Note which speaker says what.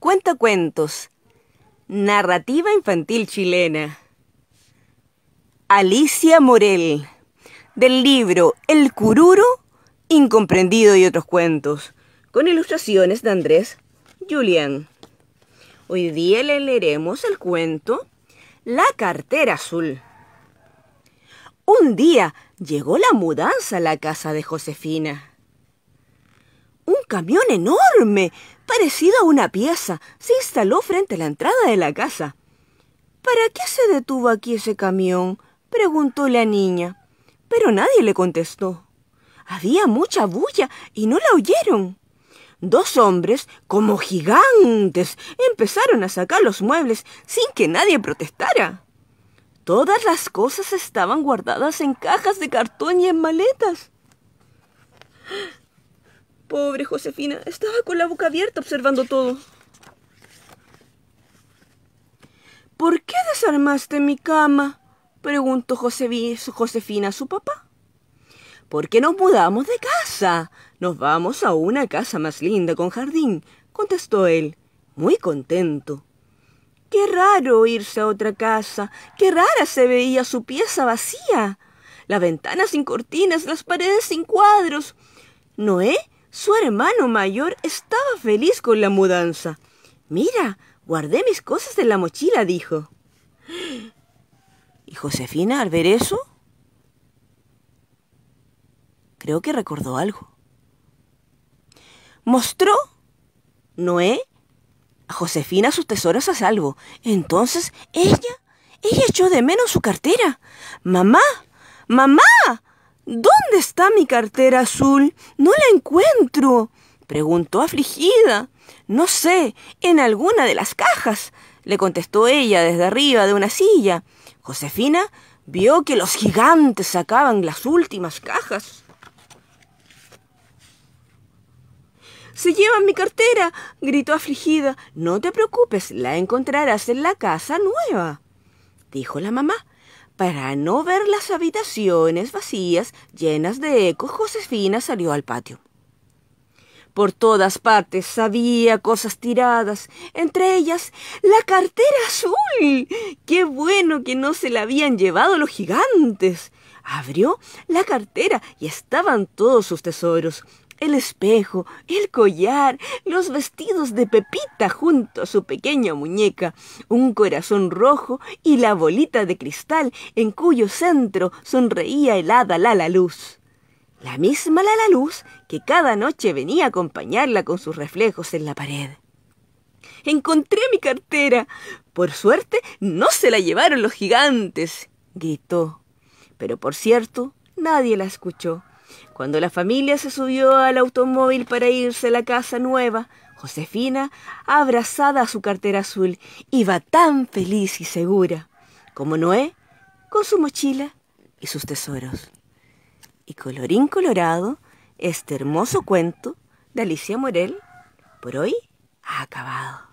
Speaker 1: Cuentacuentos. Narrativa infantil chilena. Alicia Morel. Del libro El Cururo, Incomprendido y otros cuentos. Con ilustraciones de Andrés Julián. Hoy día le leeremos el cuento La cartera azul. Un día llegó la mudanza a la casa de Josefina. Un camión enorme, parecido a una pieza, se instaló frente a la entrada de la casa. ¿Para qué se detuvo aquí ese camión? preguntó la niña. Pero nadie le contestó. Había mucha bulla y no la oyeron. Dos hombres, como gigantes, empezaron a sacar los muebles sin que nadie protestara. Todas las cosas estaban guardadas en cajas de cartón y en maletas. Pobre Josefina, estaba con la boca abierta observando todo. ¿Por qué desarmaste mi cama? preguntó Josefina a su papá. Porque nos mudamos de casa. Nos vamos a una casa más linda con jardín, contestó él, muy contento. Qué raro irse a otra casa, qué rara se veía su pieza vacía. La ventana sin cortinas, las paredes sin cuadros. Noé su hermano mayor estaba feliz con la mudanza. Mira, guardé mis cosas en la mochila, dijo. ¿Y Josefina al ver eso? Creo que recordó algo. Mostró Noé a Josefina sus tesoros a salvo. Entonces ella, ella echó de menos su cartera. ¡Mamá! ¡Mamá! ¿Dónde está mi cartera azul? No la encuentro. preguntó afligida. No sé, en alguna de las cajas, le contestó ella desde arriba de una silla. Josefina vio que los gigantes sacaban las últimas cajas. Se llevan mi cartera, gritó afligida. No te preocupes, la encontrarás en la casa nueva, dijo la mamá para no ver las habitaciones vacías, llenas de eco, Josefina salió al patio. Por todas partes había cosas tiradas, entre ellas la cartera azul. Qué bueno que no se la habían llevado los gigantes. Abrió la cartera y estaban todos sus tesoros el espejo, el collar, los vestidos de Pepita junto a su pequeña muñeca, un corazón rojo y la bolita de cristal en cuyo centro sonreía el hada Lala Luz. La misma Lala Luz que cada noche venía a acompañarla con sus reflejos en la pared. Encontré mi cartera. Por suerte no se la llevaron los gigantes, gritó. Pero por cierto, nadie la escuchó. Cuando la familia se subió al automóvil para irse a la casa nueva, Josefina, abrazada a su cartera azul, iba tan feliz y segura como Noé con su mochila y sus tesoros. Y colorín colorado, este hermoso cuento de Alicia Morel por hoy ha acabado.